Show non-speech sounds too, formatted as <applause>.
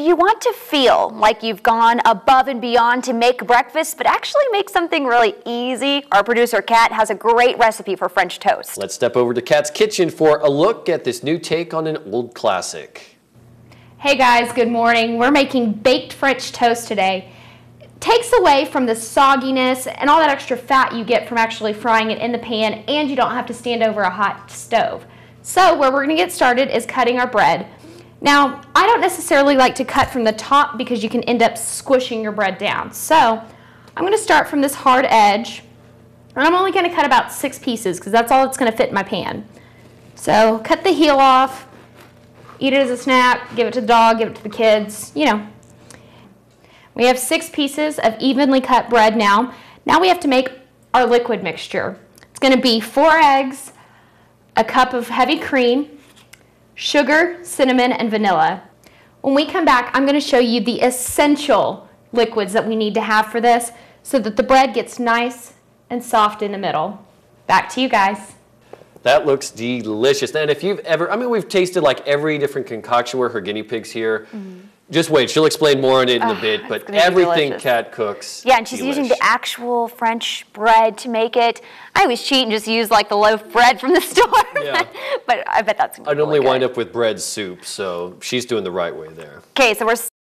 If you want to feel like you've gone above and beyond to make breakfast, but actually make something really easy, our producer Kat has a great recipe for French toast. Let's step over to Kat's kitchen for a look at this new take on an old classic. Hey guys, good morning. We're making baked French toast today. It takes away from the sogginess and all that extra fat you get from actually frying it in the pan and you don't have to stand over a hot stove. So where we're going to get started is cutting our bread. Now, I don't necessarily like to cut from the top because you can end up squishing your bread down. So I'm going to start from this hard edge. And I'm only going to cut about six pieces because that's all that's going to fit in my pan. So cut the heel off, eat it as a snack, give it to the dog, give it to the kids, you know. We have six pieces of evenly cut bread now. Now we have to make our liquid mixture. It's going to be four eggs, a cup of heavy cream, sugar, cinnamon, and vanilla. When we come back, I'm gonna show you the essential liquids that we need to have for this so that the bread gets nice and soft in the middle. Back to you guys. That looks delicious. And if you've ever, I mean, we've tasted like every different concoction. We're her guinea pigs here. Mm -hmm. Just wait, she'll explain more on it in oh, a ah, bit, but everything Cat Kat cooks. Yeah, and she's delish. using the actual French bread to make it. I always cheat and just use like the loaf bread from the <laughs> store. Yeah. but I bet that's I normally really wind up with bread soup, so she's doing the right way there. Okay, so we're